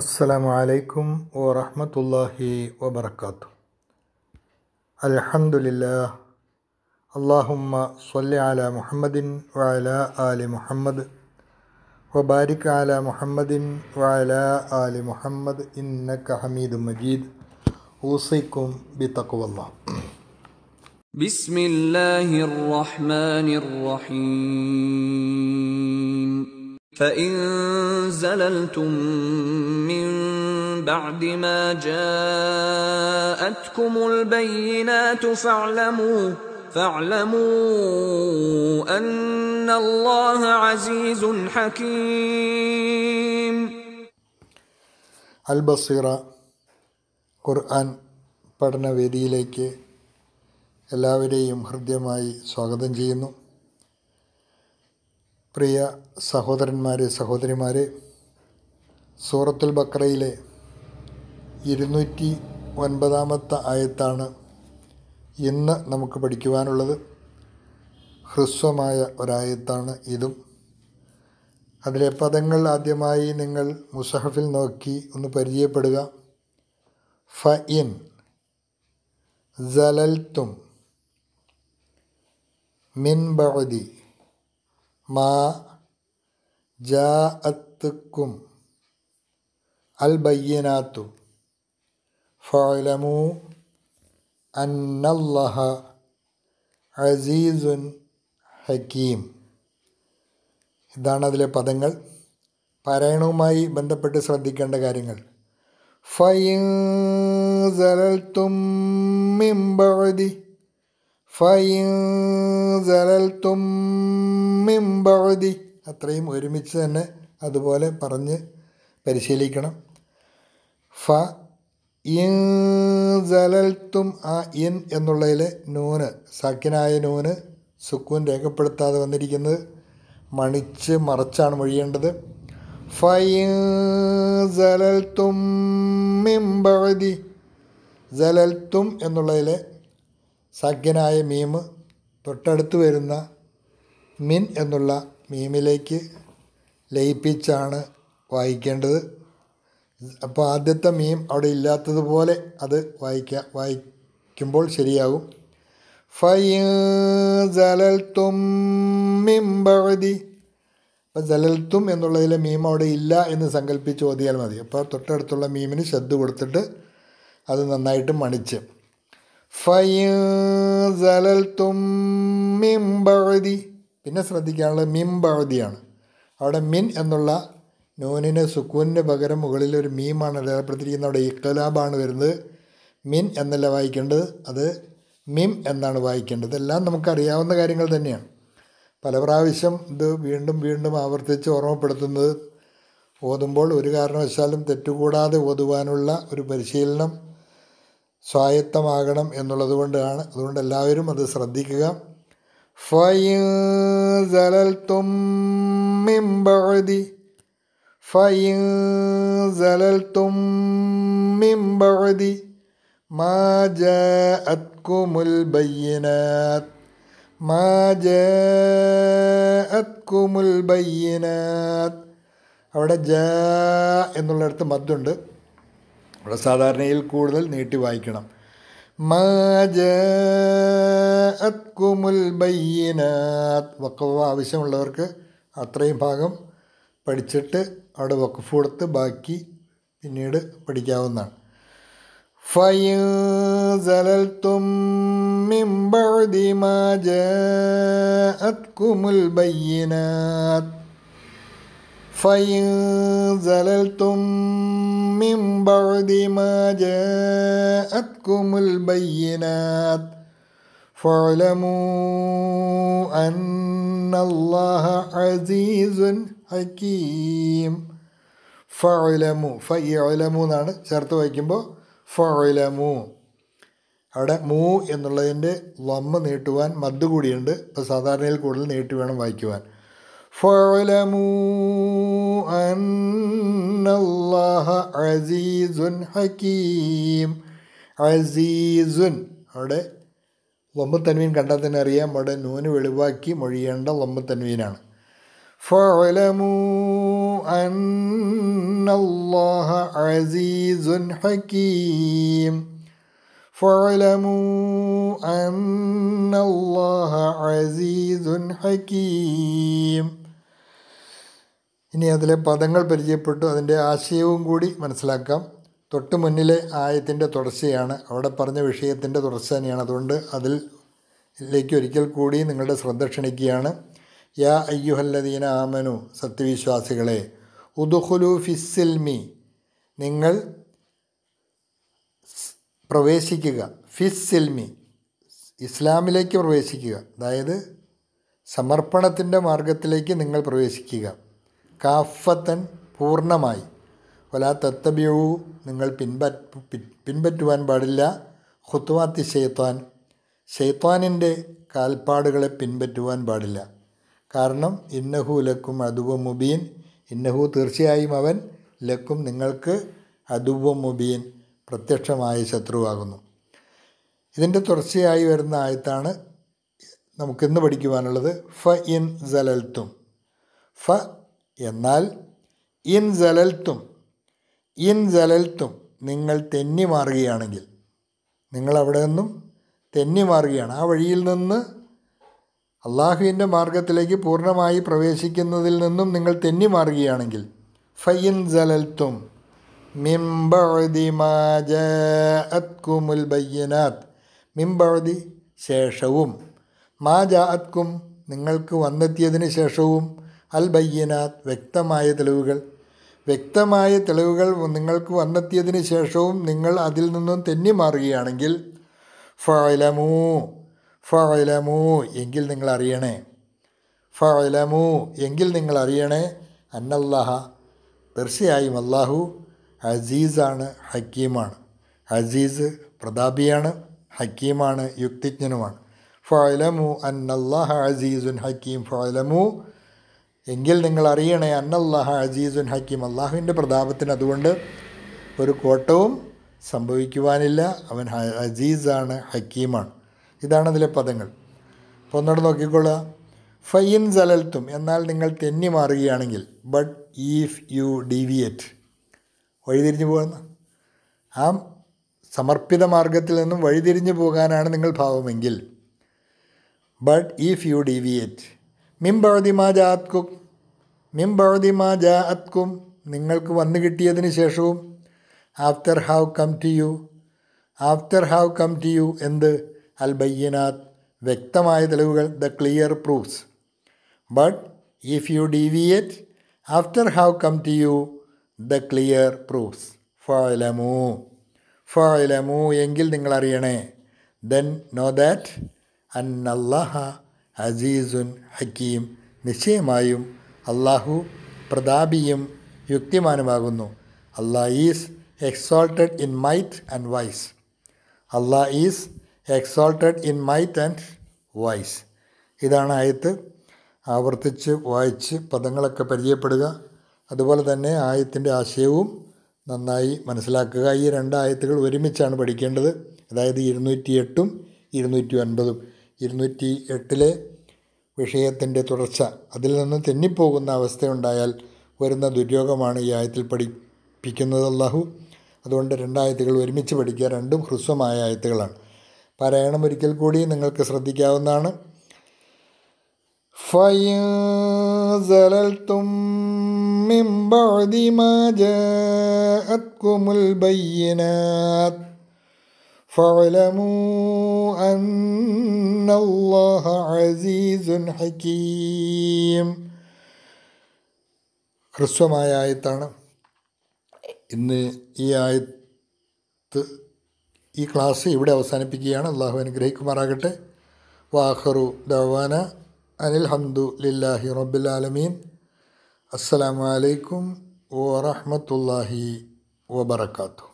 السلام عليكم ورحمة الله وبركاته الحمد لله اللهم صل على محمد وعلى آل محمد وبارك على محمد وعلى آل محمد إنك حميد مجيد أوصيكم بتقوى الله بسم الله الرحمن الرحيم فَإِن زللتم من بَعْدِ مَا جَاءَتْكُمُ الْبَيِّنَاتُ فاعلموا فاعلموا أن الله عزيز حكيم അൽബസീറ ഖുർആൻ പഠനവേദിയിലേക്ക് എല്ലാവരെയും ഹൃദ്യമായി സ്വാഗതം ചെയ്യുന്നു പ്രിയ സഹോദരന്മാരെ സഹോദരിമാരെ സൂറത്തുൽ ബക്രയിലെ ഇരുന്നൂറ്റി ഒൻപതാമത്തെ ആയത്താണ് ഇന്ന് നമുക്ക് പഠിക്കുവാനുള്ളത് ഹ്രസ്വമായ ഒരായത്താണ് ഇതും അതിലെ പദങ്ങൾ ആദ്യമായി നിങ്ങൾ മുസഹഫിൽ നോക്കി ഒന്ന് പരിചയപ്പെടുക ഫ ഇൻ ജലൽത്തും മിൻ ബഅദി മാ ജാഅത്തുക്കും അൽ ബയ്യനാത്തു ഫലമു അന്നല്ലാഹ അസീസുൻ ഹക്കീം ഇതാണ് അതിലെ പദങ്ങൾ പാരായണവുമായി ബന്ധപ്പെട്ട് ശ്രദ്ധിക്കേണ്ട കാര്യങ്ങൾ ഫയിൻ സലൽ ഫൈൻ ജലൽത്തും അത്രയും ഒരുമിച്ച് തന്നെ അതുപോലെ പറഞ്ഞ് പരിശീലിക്കണം ഫ ഇലൽത്തും ആ ഇൻ എന്നുള്ളതിലെ നൂന് സാക്കിനായ നൂന് സുക്കൂൻ രേഖപ്പെടുത്താതെ വന്നിരിക്കുന്നത് മണിച്ച് മറച്ചാണ് മൊഴിയേണ്ടത് ഫൈൻ ജലൽത്തും ജലൽത്തും എന്നുള്ളതിലെ സഖ്യനായ മീം തൊട്ടടുത്ത് വരുന്ന മിൻ എന്നുള്ള മീമിലേക്ക് ലയിപ്പിച്ചാണ് വായിക്കേണ്ടത് അപ്പോൾ ആദ്യത്തെ മീം അവിടെ ഇല്ലാത്തതുപോലെ അത് വായിക്കാം വായിക്കുമ്പോൾ ശരിയാകും ഫൈ അപ്പം ജലൽത്തും എന്നുള്ളതിലെ മീം അവിടെ ഇല്ല എന്ന് സങ്കല്പിച്ച് ഓതിയാൽ മതി അപ്പോൾ തൊട്ടടുത്തുള്ള മീമിന് ശ്രദ്ധ കൊടുത്തിട്ട് അത് നന്നായിട്ട് മണിച്ച് ഫൈൻ മിംബഴുതി പിന്നെ ശ്രദ്ധിക്കാനുള്ളത് മിംബഴുതിയാണ് അവിടെ മിൻ എന്നുള്ള നൂനിന് സുക്കൂനിന് പകരം മുകളിൽ ഒരു മീമാണ് അടയാളപ്പെടുത്തിയിരിക്കുന്നത് അവിടെ ഇക്കലാബാണ് വരുന്നത് മിൻ എന്നല്ല വായിക്കേണ്ടത് അത് മിം എന്നാണ് വായിക്കേണ്ടത് എല്ലാം നമുക്കറിയാവുന്ന കാര്യങ്ങൾ തന്നെയാണ് പല പ്രാവശ്യം ഇത് വീണ്ടും വീണ്ടും ആവർത്തിച്ച് ഓർമ്മപ്പെടുത്തുന്നത് ഓതുമ്പോൾ ഒരു കാരണവശാലും തെറ്റുകൂടാതെ ഓതുവാനുള്ള ഒരു പരിശീലനം സ്വായത്തമാകണം എന്നുള്ളത് കൊണ്ടാണ് അതുകൊണ്ട് എല്ലാവരും അത് ശ്രദ്ധിക്കുക ഫയിൻ സലൽത്തും فإن زللتم من بعد ما جاءتكم البينات ما جاءتكم البينات അവിടെ ജ എന്നുള്ളിടത്ത് മദ്ദുണ്ട് ഇവിടെ സാധാരണയിൽ കൂടുതൽ നീട്ടി വായിക്കണം മാജുമുൽ ബയ്യനാത് വക്കവ ആവശ്യമുള്ളവർക്ക് അത്രയും ഭാഗം പഠിച്ചിട്ട് അവിടെ വക്കഫ് കൊടുത്ത് ബാക്കി പിന്നീട് പഠിക്കാവുന്നതാണ് فإن زللتم من فإن زللتم من بعد ما جاءتكم البينات فاعلموا أن الله عزيز حكيم ഫലമു എന്നാണ് ചേർത്ത് വായിക്കുമ്പോൾ ഫലമു അവിടെ മൂ എന്നുള്ളതിൻ്റെ ലമ്മ നീട്ടുവാൻ മദ്ദ് കൂടിയുണ്ട് അപ്പോൾ സാധാരണയിൽ കൂടുതൽ നീട്ടി വേണം വായിക്കുവാൻ فاعلموا أن അസീസുൻ عزيز حكيم അവിടെ ലൊമ്പ് തൻവീൻ കണ്ടാൽ തന്നെ അറിയാം അവിടെ നൂന് വെളിവാക്കി മൊഴിയേണ്ട ലൊമ്പ് തൻവീനാണ് ഫലമൂ അന്നല്ലാഹ അസീസുൻ ഹക്കീം فاعلموا أن الله عزيز حكيم ഇനി അതിലെ പദങ്ങൾ പരിചയപ്പെട്ടു അതിൻ്റെ ആശയവും കൂടി മനസ്സിലാക്കാം തൊട്ട് മുന്നിലെ ആയത്തിൻ്റെ തുടർച്ചയാണ് അവിടെ പറഞ്ഞ വിഷയത്തിൻ്റെ തുടർച്ച തന്നെയാണ് അതുകൊണ്ട് അതിൽ ഒരിക്കൽ കൂടി നിങ്ങളുടെ ശ്രദ്ധ ക്ഷണിക്കുകയാണ് യാ അയ്യുഹല്ലദീന ആമനു സത്യവിശ്വാസികളെ ഉദുഹുലു ഫിസ്സിൽമി നിങ്ങൾ പ്രവേശിക്കുക ഫിസ്സിൽമി ഇസ്ലാമിലേക്ക് പ്രവേശിക്കുക അതായത് സമർപ്പണത്തിൻ്റെ മാർഗത്തിലേക്ക് നിങ്ങൾ പ്രവേശിക്കുക കാഫത്തൻ പൂർണ്ണമായി ഒലാ തത്തബിയു നിങ്ങൾ പിൻപ പിൻപറ്റുവാൻ പാടില്ല ഹുത്വാത്തി ഷെയ്ത്താൻ ഷെയ്ത്താനിൻ്റെ കാൽപ്പാടുകളെ പിൻപറ്റുവാൻ പാടില്ല കാരണം ഇന്നഹു ലക്കും അതുവ മുബീൻ ഇന്നഹു തീർച്ചയായും അവൻ ലക്കും നിങ്ങൾക്ക് അതുവ മുബീൻ പ്രത്യക്ഷമായ ശത്രുവാകുന്നു ഇതിൻ്റെ തുടർച്ചയായി വരുന്ന ആയത്താണ് നമുക്കിന്ന് പഠിക്കുവാനുള്ളത് ഫ ഇൻ ജലൽത്തും ഫ എന്നാൽ ഇൻ ജലൽത്തും ഇൻ ജലൽത്തും നിങ്ങൾ തെന്നി മാറുകയാണെങ്കിൽ നിങ്ങളവിടെ നിന്നും തെന്നി മാറുകയാണ് ആ വഴിയിൽ നിന്ന് അള്ളാഹുവിൻ്റെ മാർഗത്തിലേക്ക് പൂർണ്ണമായി പ്രവേശിക്കുന്നതിൽ നിന്നും നിങ്ങൾ തെന്നി മാറുകയാണെങ്കിൽ ഫയ്യൻ ജലൽത്തും മിംബഅദിമാജഅത്കുമുൽ ബയ്യനാത്ത് മിംബഅദി ശേഷവും മാജാഅത്കും നിങ്ങൾക്ക് വന്നെത്തിയതിന് ശേഷവും അൽ ബയ്യനാത് വ്യക്തമായ തെളിവുകൾ വ്യക്തമായ തെളിവുകൾ നിങ്ങൾക്ക് വന്നെത്തിയതിന് ശേഷവും നിങ്ങൾ അതിൽ നിന്നും തെന്നി മാറുകയാണെങ്കിൽ ഫലമൂ ഫലമൂ എങ്കിൽ നിങ്ങൾ അറിയണേ ഫലമൂ എങ്കിൽ നിങ്ങൾ അറിയണേ അന്നല്ലാഹ തീർച്ചയായും അള്ളാഹു അസീസാണ് ഹക്കീമാണ് അസീസ് പ്രതാപിയാണ് ഹക്കീമാണ് യുക്തിജ്ഞനുമാണ് ഫലമു അന്നല്ലാഹ അസീസുൻ ഹക്കീം ഫലമു എങ്കിൽ നിങ്ങൾ അറിയണേ അന്നല്ലാഹ അജീസുൻ ഹക്കീം അള്ളാഹുവിൻ്റെ പ്രതാപത്തിന് അതുകൊണ്ട് ഒരു കോട്ടവും സംഭവിക്കുവാനില്ല അവൻ അജീസാണ് ഹക്കീമാണ് ഇതാണ് അതിലെ പദങ്ങൾ അപ്പോൾ ഒന്നുകൂടെ നോക്കിക്കൊള്ളുക ഫൈൻ സലൽത്തും എന്നാൽ നിങ്ങൾ തെന്നി മാറുകയാണെങ്കിൽ ബട്ട് ഈഫ് യു ഡീവിയേറ്റ് വഴിതിരിഞ്ഞു പോകുന്ന ആ സമർപ്പിത മാർഗത്തിൽ നിന്നും വഴിതിരിഞ്ഞു പോകാനാണ് നിങ്ങൾ ഭാവമെങ്കിൽ ബട്ട് ഈഫ് യു ഡീവിയേറ്റ് മിം ബഅദി മാ നിങ്ങൾക്ക് വന്നു കിട്ടിയതിന് ശേഷവും after have come to you after have come to you എന്ത് അൽ ബയ്യനാത്ത് വ്യക്തമായ തെളിവുകൾ the clear proofs but if you deviate after have come to you the clear proofs ഫലമു ഫലമു എങ്കിൽ നിങ്ങൾ അറിയണേ ദെൻ നോ ദാറ്റ് അന്നല്ലാഹ അസീസുൻ ഹക്കീം നിശ്ചയമായും അള്ളാഹു പ്രതാപിയും യുക്തിമാനുമാകുന്നു Allah is exalted in might and wise Allah is exalted in might and wise ഇതാണ് ആയത്ത് ആവർത്തിച്ച് വായിച്ച് പദങ്ങളൊക്കെ പരിചയപ്പെടുക അതുപോലെ തന്നെ ആയത്തിൻ്റെ ആശയവും നന്നായി മനസ്സിലാക്കുക ഈ രണ്ട് ആയത്തുകൾ ഒരുമിച്ചാണ് പഠിക്കേണ്ടത് അതായത് ഇരുന്നൂറ്റി എട്ടും ഇരുന്നൂറ്റി ഒൻപതും ഇരുന്നൂറ്റി എട്ടിലെ വിഷയത്തിൻ്റെ തുടർച്ച അതിൽ നിന്ന് തെന്നിപ്പോകുന്ന അവസ്ഥയുണ്ടായാൽ വരുന്ന ദുര്യോഗമാണ് ഈ ആയത്തിൽ പഠിപ്പിക്കുന്നത് അല്ലാഹു അതുകൊണ്ട് രണ്ടായത്തുകൾ ഒരുമിച്ച് പഠിക്കുക രണ്ടും ഹ്രസ്വമായ ആയത്തുകളാണ് പാരായണം ഒരിക്കൽ കൂടി നിങ്ങൾക്ക് ശ്രദ്ധിക്കാവുന്നതാണ് فإن فاعلموا أن الله عزيز حكيم ഹ്രസ്വമായ ആയത്താണ് ഇന്ന് ഈ ആയത്ത് ഈ ക്ലാസ് ഇവിടെ അവസാനിപ്പിക്കുകയാണ് അള്ളാഹു അനുഗ്രഹിക്കുമാറാകട്ടെ വാഹറു ദവാന അനിൽ ഹംദു ലില്ലാഹി റബ്ബുലാലമീൻ അസ്സലാമലൈക്കും വറഹമത്തല്ലാഹി വബർക്കാത്തു